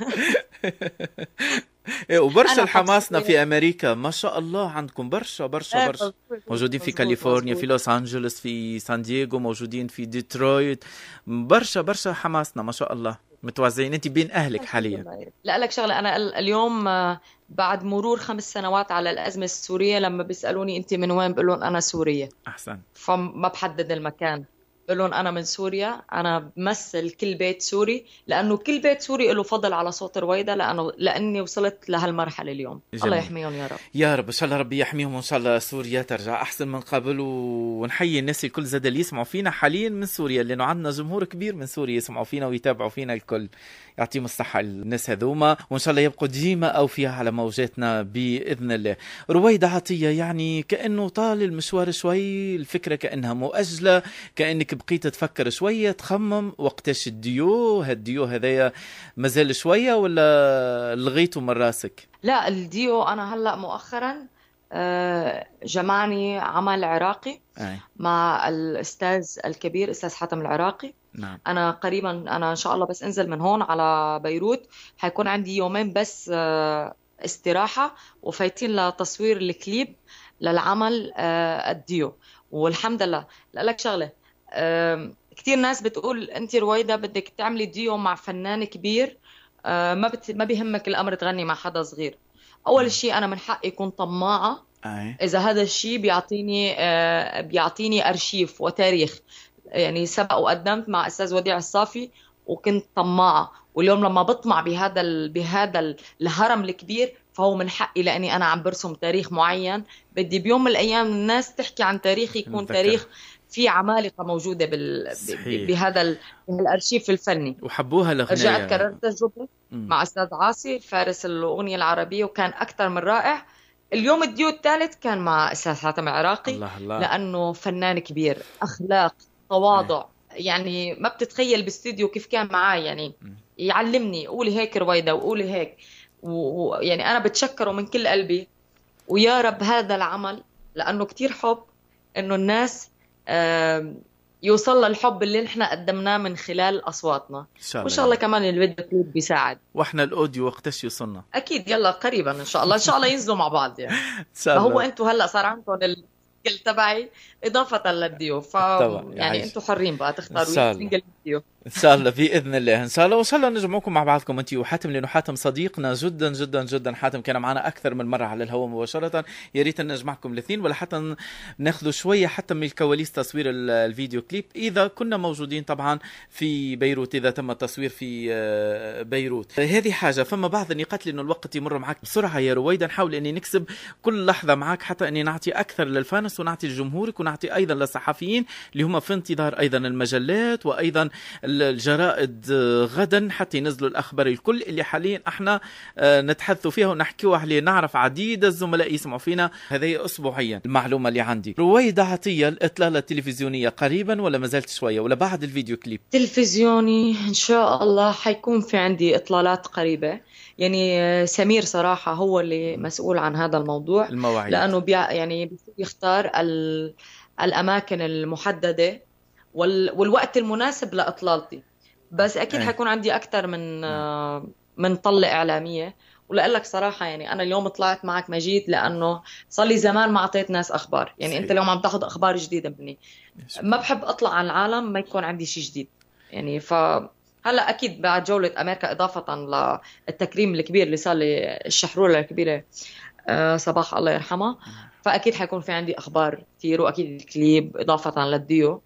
ايه وبرشا حماسنا في امريكا ما شاء الله عندكم برشا برشا آه، برشا موجودين في كاليفورنيا في لوس انجلوس في سان دييغو موجودين في ديترويت برشا برشا حماسنا ما شاء الله متوزعين انت بين اهلك حاليا لا لك شغله انا اليوم آه، بعد مرور خمس سنوات على الازمه السوريه لما بيسالوني انت من وين بقول لهم انا سوريه احسن فما بحدد المكان بقول لهم انا من سوريا انا بمثل كل بيت سوري لانه كل بيت سوري له فضل على صوت رويدا لانه لاني وصلت لهالمرحله اليوم جميل. الله يحميهم يا رب يا رب ان شاء الله ربي يحميهم وان شاء الله سوريا ترجع احسن من قبل ونحيي الناس الكل زاد اللي يسمعوا فينا حاليا من سوريا لانه عندنا جمهور كبير من سوريا يسمعوا فينا ويتابعوا فينا الكل يعطيهم الصحه الناس هذوما وان شاء الله يبقوا ديما او فيها على موجاتنا باذن الله رويده عطيه يعني كانه طال المشوار شوي الفكره كانها مؤجله كانك بقيت تفكر شويه تخمم وقتاش الديو هالديو هذايا مازال شويه ولا لغيته من راسك لا الديو انا هلا مؤخرا آه، جمعني عمل عراقي أي. مع الاستاذ الكبير استاذ حاتم العراقي نعم. انا قريبا انا ان شاء الله بس انزل من هون على بيروت حيكون عندي يومين بس آه، استراحه وفايتين لتصوير الكليب للعمل آه، الديو والحمد لله لك شغله كثير ناس بتقول انت رويدا بدك تعملي ديو مع فنان كبير آه، ما بت... ما بيهمك الامر تغني مع حدا صغير اول نعم. شيء انا من حقي اكون طماعه اذا هذا الشيء بيعطيني بيعطيني ارشيف وتاريخ يعني سبق وقدمت مع استاذ وديع الصافي وكنت طماعه واليوم لما بطمع بهذا ال... بهذا الهرم الكبير فهو من حقي لاني انا عم برسم تاريخ معين بدي بيوم من الايام الناس تحكي عن تاريخي يكون متذكر. تاريخ في عمالقه موجوده بال... صحيح. بهذا ال... الارشيف الفني وحبوها الاغنيه رجعت كررت تجربه مع استاذ عاصي فارس الاغنيه العربيه وكان اكثر من رائع اليوم الديو الثالث كان مع استاذ حاتم العراقي الله الله. لانه فنان كبير اخلاق تواضع يعني ما بتتخيل باستديو كيف كان معاه يعني يعلمني قولي هيك رويدا وقولي هيك ويعني انا بتشكره من كل قلبي ويا رب هذا العمل لانه كتير حب انه الناس يوصل الحب اللي احنا قدمناه من خلال اصواتنا وان شاء الله كمان الفيديو كليب بيساعد واحنا الاوديو وقتش يوصلنا اكيد يلا قريبا ان شاء الله ان شاء الله ينزلوا مع بعض يعني ان شاء الله هو انتم هلا صار عندكم ال... السنجل تبعي اضافه للضيوف ف يعني, يعني انتم حرين بقى تختاروا السنجل ان شاء الله باذن الله ان شاء الله وان شاء الله نجمعكم مع بعضكم انت وحاتم لانه حاتم صديقنا جدا جدا جدا حاتم كان معنا اكثر من مره على الهواء مباشره يا ريت نجمعكم الاثنين ولا حتى ناخذوا شويه حتى من الكواليس تصوير الفيديو كليب اذا كنا موجودين طبعا في بيروت اذا تم التصوير في آه، بيروت هذه حاجه فما بعض النقاط لانه الوقت يمر معك بسرعه يا رويدا نحاول اني نكسب كل لحظه معك حتى اني نعطي اكثر للفانس ونعطي لجمهورك ونعطي ايضا للصحفيين اللي هم في انتظار ايضا المجلات وايضا الجرائد آه، غدا حتى ينزلوا الاخبار الكل اللي حاليا احنا آه، نتحدثوا فيها ونحكيوا عليه نعرف عديد الزملاء يسمعوا فينا هذه اسبوعيا المعلومه اللي عندي رويدة عطيه الاطلاله التلفزيونيه قريبا ولا ما زالت شويه ولا بعد الفيديو كليب تلفزيوني ان شاء الله حيكون في عندي اطلالات قريبه يعني آه، سمير صراحه هو اللي مسؤول عن هذا الموضوع المواعيد لانه بيع يعني بيختار ال... الاماكن المحدده وال... والوقت المناسب لاطلالتي بس اكيد أيه. حيكون عندي اكثر من إيه. آه، من طله اعلاميه ولاقول لك صراحة يعني أنا اليوم طلعت معك مجيد لأنه صار لي زمان ما أعطيت ناس أخبار يعني صحيح. أنت اليوم عم تاخذ أخبار جديدة مني ما بحب أطلع على العالم ما يكون عندي شيء جديد يعني ف هلا اكيد بعد جوله امريكا اضافه للتكريم الكبير اللي صار للشحروله الكبيره آه، صباح الله يرحمها نعم. فاكيد حيكون في عندي اخبار كثير واكيد الكليب اضافه للديو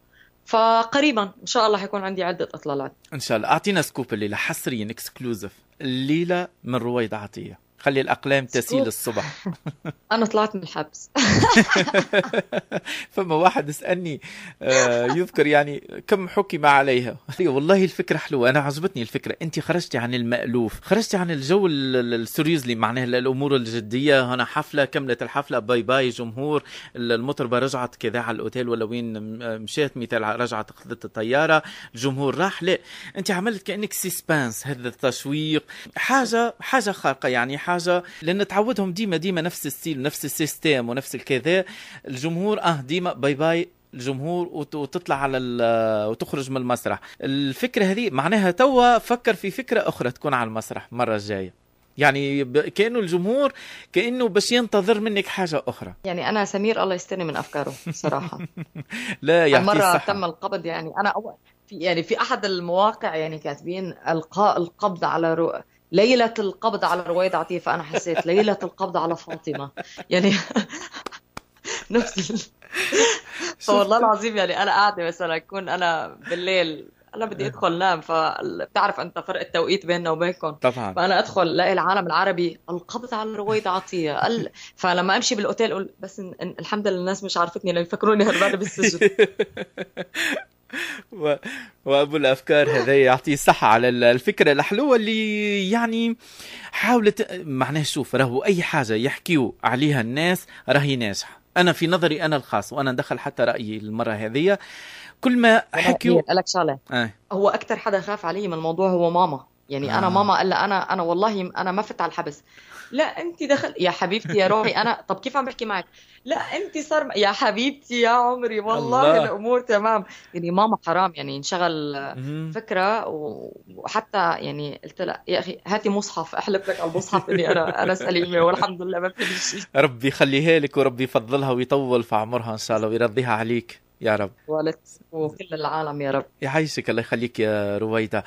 فقريبا ان شاء الله حيكون عندي عده اطلالات ان شاء الله اعطينا سكوب الليله حصريا اكسكلوزيف الليله من رويد عطيه خلي الاقلام تسيل الصبح انا طلعت من الحبس فما واحد اسالني آه، يذكر يعني كم حكم عليها والله الفكره حلوه انا عجبتني الفكره انت خرجتي عن المالوف خرجتي عن الجو السوريزلي معناها الامور الجديه هنا حفله كملت الحفله باي باي جمهور المطربه رجعت كذا على الاوتيل ولا وين مشات مثال رجعت اخذت الطياره الجمهور راح لا انت عملت كانك سيسبانس هذا التشويق حاجه حاجه خارقه يعني حاجه لان تعودهم ديما ديما نفس الستيل ونفس السيستم ونفس الكذا الجمهور اه ديما باي باي الجمهور وتطلع على آه، وتخرج من المسرح الفكره هذه معناها توا فكر في فكره اخرى تكون على المسرح المره الجايه يعني كانه الجمهور كانه باش ينتظر منك حاجه اخرى يعني انا سمير الله يستني من افكاره صراحه لا يعني مره الصحة. تم القبض يعني انا أول في يعني في احد المواقع يعني كاتبين القاء القبض على رؤى ليلة القبض على رويد عطية أنا حسيت ليلة القبض على فاطمة يعني نفس فوالله العظيم يعني أنا قاعدة مثلا أكون أنا بالليل انا بدي إيه. ادخل نام فبتعرف انت فرق التوقيت بيننا وبينكم طبعا فانا ادخل لاقي العالم العربي القبض على رويد عطيه قال فلما امشي بالاوتيل اقول بس إن... الحمد لله الناس مش عرفتني لأن يفكروني هربانه بالسجن و... وابو الافكار هذا يعطيه صحه على الفكره الحلوه اللي يعني حاولت معناه شوف راهو اي حاجه يحكيو عليها الناس راهي ناجحه انا في نظري انا الخاص وانا ندخل حتى رايي المره هذه كل ما حكيو لك شغله آه. هو اكثر حدا خاف عليه من الموضوع هو ماما يعني آه. انا ماما قال لها انا انا والله انا ما فت على الحبس لا انت دخل يا حبيبتي يا روحي انا طب كيف عم بحكي معك لا انت صار يا حبيبتي يا عمري والله الله. الامور تمام يعني ماما حرام يعني انشغل فكره وحتى يعني قلت لها يا اخي هاتي مصحف احلف لك على المصحف اني انا انا سليمه والحمد لله ما في شيء ربي يخليها لك وربي يفضلها ويطول في عمرها ان شاء الله ويرضيها عليك يا رب والد وكل العالم يا رب يعيشك الله يخليك يا رويدا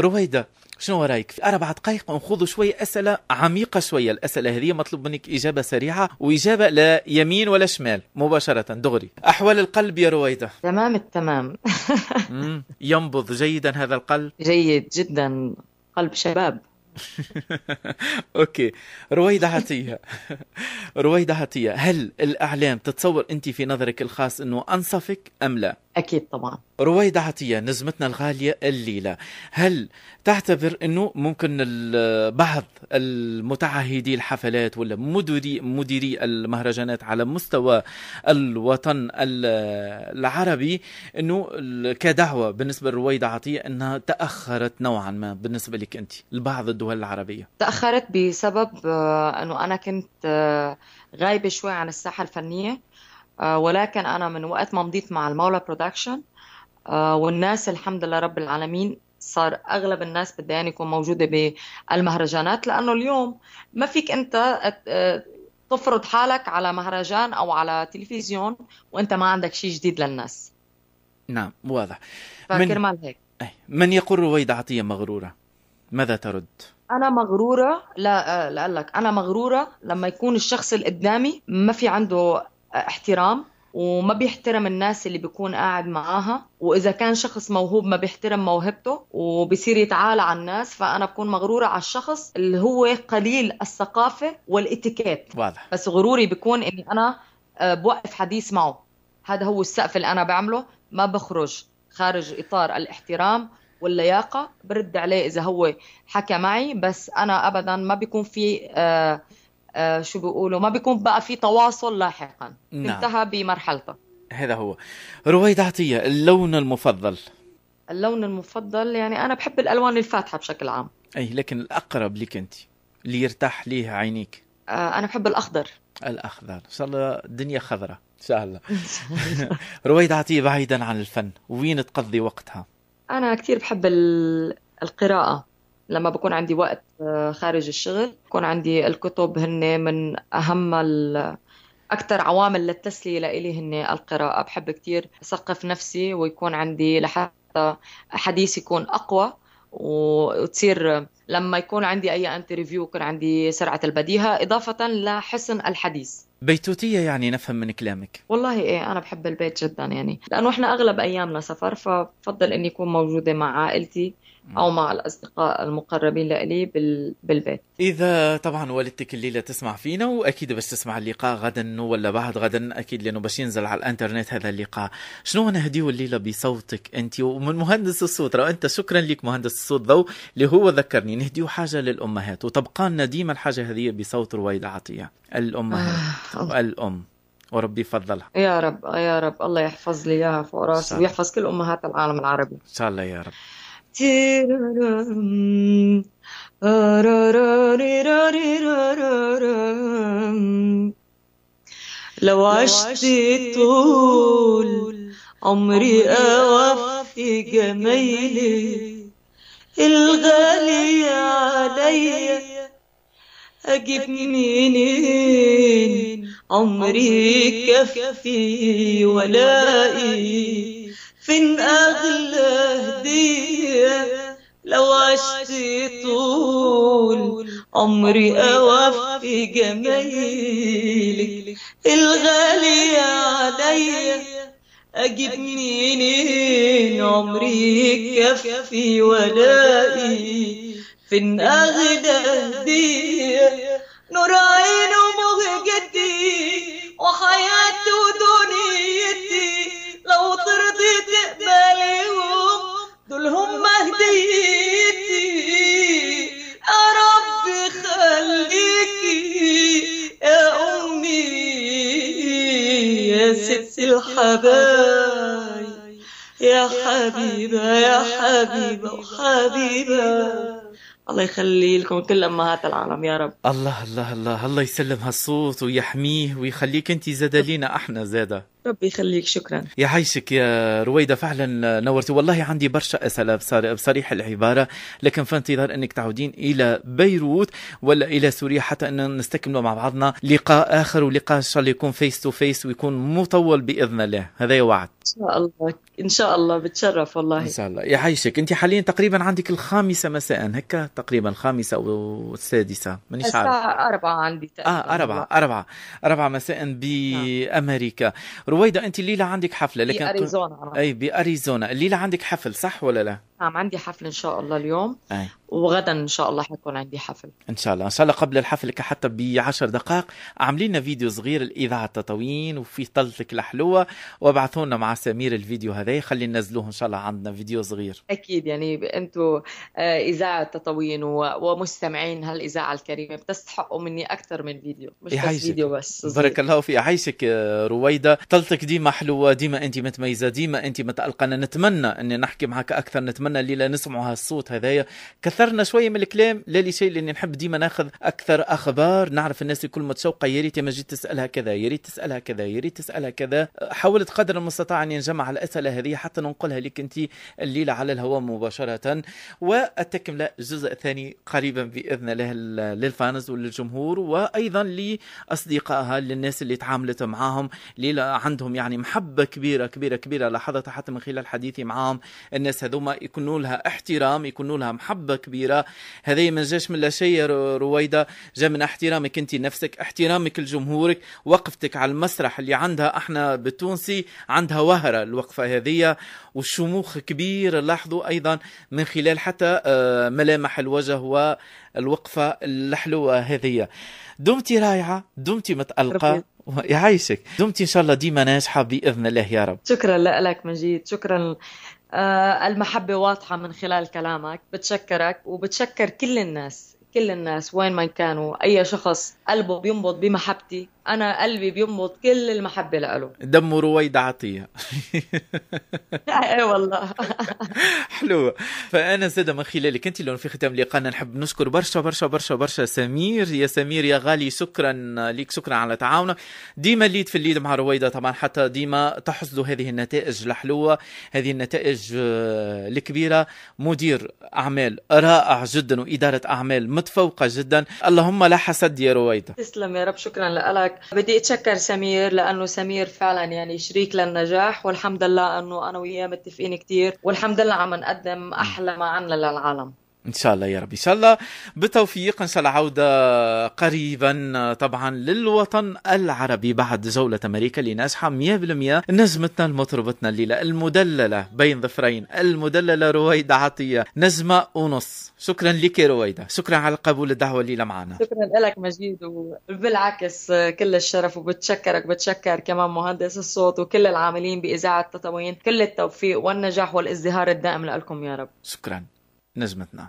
رويدا شنو رايك في اربع دقائق نخوض شويه اسئله عميقه شويه الاسئله هذه مطلوب منك اجابه سريعه واجابه لا يمين ولا شمال مباشره دغري احوال القلب يا رويدا تمام التمام ينبض جيدا هذا القلب جيد جدا قلب شباب اوكي رويدا عطيه رويدة عطيه هل الاعلام تتصور انت في نظرك الخاص انه انصفك ام لا اكيد طبعا رويدة عطية نجمتنا الغالية الليلة هل تعتبر انه ممكن بعض المتعهدي الحفلات ولا مديري مديري المهرجانات على مستوى الوطن العربي انه كدعوة بالنسبة لرويدة عطية انها تأخرت نوعا ما بالنسبة لك انت لبعض الدول العربية تأخرت بسبب آه، انه انا كنت آه، غايبة شوي عن الساحة الفنية آه، ولكن انا من وقت ما مضيت مع المولى برودكشن آه، والناس الحمد لله رب العالمين صار اغلب الناس بدها يعني يكون موجوده بالمهرجانات لانه اليوم ما فيك انت آه، تفرض حالك على مهرجان او على تلفزيون وانت ما عندك شيء جديد للناس نعم واضح فكرمال هيك إيه، من يقر رويدة عطية مغرورة ماذا ترد؟ أنا مغرورة لا لك أنا مغرورة لما يكون الشخص اللي قدامي ما في عنده احترام وما بيحترم الناس اللي بيكون قاعد معاها واذا كان شخص موهوب ما بيحترم موهبته وبصير يتعالى على الناس فانا بكون مغروره على الشخص اللي هو قليل الثقافه والاتيكيت واضح بس غروري بيكون اني انا آه، بوقف حديث معه هذا هو السقف اللي انا بعمله ما بخرج خارج اطار الاحترام واللياقه برد عليه اذا هو حكى معي بس انا ابدا ما بيكون في آه آه، شو بيقولوا ما بيكون بقى في تواصل لاحقا نعم. انتهى بمرحلته هذا هو رويد عطية اللون المفضل اللون المفضل يعني أنا بحب الألوان الفاتحة بشكل عام أي لكن الأقرب لك أنت اللي يرتاح ليه عينيك آه، أنا بحب الأخضر الأخضر إن شاء الله الدنيا خضراء إن شاء الله رويد عطية بعيدا عن الفن وين تقضي وقتها أنا كثير بحب القراءة لما بكون عندي وقت آه، خارج الشغل بكون عندي الكتب هن من أهم أكثر عوامل للتسلية لإلي هن القراءة بحب كتير أثقف نفسي ويكون عندي لحتى حديث يكون أقوى وتصير لما يكون عندي اي انترفيو يكون عندي سرعه البديهه اضافه لحسن الحديث بيتوتيه يعني نفهم من كلامك والله ايه انا بحب البيت جدا يعني لانه احنا اغلب ايامنا سفر فبفضل اني اكون موجوده مع عائلتي أو مع الأصدقاء المقربين لإلي بالبيت إذا طبعا والدتك الليلة تسمع فينا وأكيد باش تسمع اللقاء غدا ولا بعد غدا أكيد لأنه باش ينزل على الإنترنت هذا اللقاء شنو نهديه الليلة بصوتك أنت ومن مهندس الصوت رأو أنت شكرا لك مهندس الصوت ضوء اللي هو ذكرني نهديه حاجة للأمهات وتبقى لنا ديما الحاجة هذه بصوت رويدة عطية الأمهات آه. والام وربي يفضلها يا رب يا رب الله يحفظ لي اياها فوق راسي ويحفظ كل امهات العالم العربي ان شاء الله يا رب لو عشت طول عمري أوفي جميلك الغالي عليا أجيب منين عمري كفي ولائي فين أغلى هدية لو عشت طول عمري أوفي جمايلك الغالية عليا أجيب منين عمري يكفي ولائي فين أغلى هدية نور عينه حباي يا حبيبة يا حبيبة وحبيبة الله يخلي لكم كل امهات العالم يا رب الله الله الله الله يسلم هالصوت ويحميه ويخليك انت زادة لينا احنا زاده ربي يخليك شكرا يعيشك يا رويده فعلا نورتي والله عندي برشا اسئله بصريح العباره لكن في انتظار انك تعودين الى بيروت ولا الى سوريا حتى ان نستكملوا مع بعضنا لقاء اخر ولقاء ان شاء الله يكون فيس تو فيس ويكون مطول باذن الله هذا وعد ان شاء الله ان شاء الله بتشرف والله ان شاء الله يعيشك انت حاليا تقريبا عندك الخامسه مساء هكا تقريبا الخامسه او السادسه مانيش عارف الساعه 4 عندي تقريبا اه 4 4 4 مساء بامريكا رويدا انت الليله عندك حفله لكن باريزونا آه. اي باريزونا الليله عندك حفل صح ولا لا نعم عندي حفل ان شاء الله اليوم أي. وغدا ان شاء الله حيكون عندي حفل ان شاء الله ان شاء الله قبل الحفل حتى 10 دقائق اعملي لنا فيديو صغير الاذاعه التطاوين وفي طلتك الحلوه وابعثوا لنا مع سمير الفيديو هذا خلي ننزلوه ان شاء الله عندنا فيديو صغير اكيد يعني انتم آه، اذاعه التطاوين ومستمعين هالاذاعه الكريمه بتستحقوا مني اكثر من فيديو مش يعيشك. بس فيديو بس صغير. بارك الله في عيشك آه، رويده طلتك ديما حلوه ديما انت متميزه ديما انت متالقه نتمنى اني نحكي معك اكثر نتمنى اتمنى اللي نسمعوا هالصوت هذايا كثرنا شويه من الكلام لا لشيء لاني نحب ديما ناخذ اكثر اخبار نعرف الناس الكل متشوقه يا ريت ما جيت تسالها كذا يا ريت تسالها كذا يا ريت تسالها كذا حاولت قدر المستطاع اني نجمع الاسئله هذه حتى ننقلها لك انت الليله على الهواء مباشره والتكمله الجزء الثاني قريبا باذن الله للفانز وللجمهور وايضا لاصدقائها للناس اللي تعاملت معاهم اللي عندهم يعني محبه كبيره كبيره كبيره لاحظتها حتى من خلال حديثي معاهم الناس هذوما يكون يكون لها احترام يكون لها محبه كبيره هذه ما جاش من لا شيء رويدا جا من احترامك انت نفسك احترامك لجمهورك وقفتك على المسرح اللي عندها احنا بالتونسي عندها وهره الوقفه هذه والشموخ كبير لاحظوا ايضا من خلال حتى آه، ملامح الوجه والوقفه الحلوه هذه دمتي رائعه دمتي متالقه يعيشك دمتي ان شاء الله ديما ناجحه باذن الله يا رب شكرا لك مجيد شكرا آه، المحبة واضحة من خلال كلامك بتشكرك وبتشكر كل الناس كل الناس وين ما كانوا أي شخص قلبه بينبض بمحبتي انا قلبي بينبض كل المحبه لإله دم رويدا عطيه اي والله حلو فانا زاد من خلالك انت لون في ختام لقاءنا نحب نشكر برشا برشا برشا برشا سمير يا سمير يا غالي شكرا لك شكرا على تعاونك ديما ليد في الليد مع رويدة طبعا حتى ديما تحصدوا هذه النتائج الحلوه هذه النتائج آه، الكبيره مدير اعمال رائع جدا واداره اعمال متفوقه جدا اللهم لا حسد يا رويدة تسلم يا رب شكرا لك لك بدي اتشكر سمير لانه سمير فعلا يعني شريك للنجاح والحمد لله انه انا وياه متفقين كثير والحمد لله عم نقدم احلى ما عنا للعالم ان شاء الله يا رب ان شاء الله بتوفيق ان شاء الله عوده قريبا طبعا للوطن العربي بعد جوله امريكا اللي ناجحه 100% نجمتنا المطربتنا الليله المدلله بين ظفرين المدلله رويده عطيه نجمه ونص شكرا لك يا رويده شكرا على قبول الدعوه الليله معنا شكرا لك مجيد وبالعكس كل الشرف وبتشكرك بتشكر كمان مهندس الصوت وكل العاملين باذاعه تطوين كل التوفيق والنجاح والازدهار الدائم لكم يا رب شكرا نجمتنا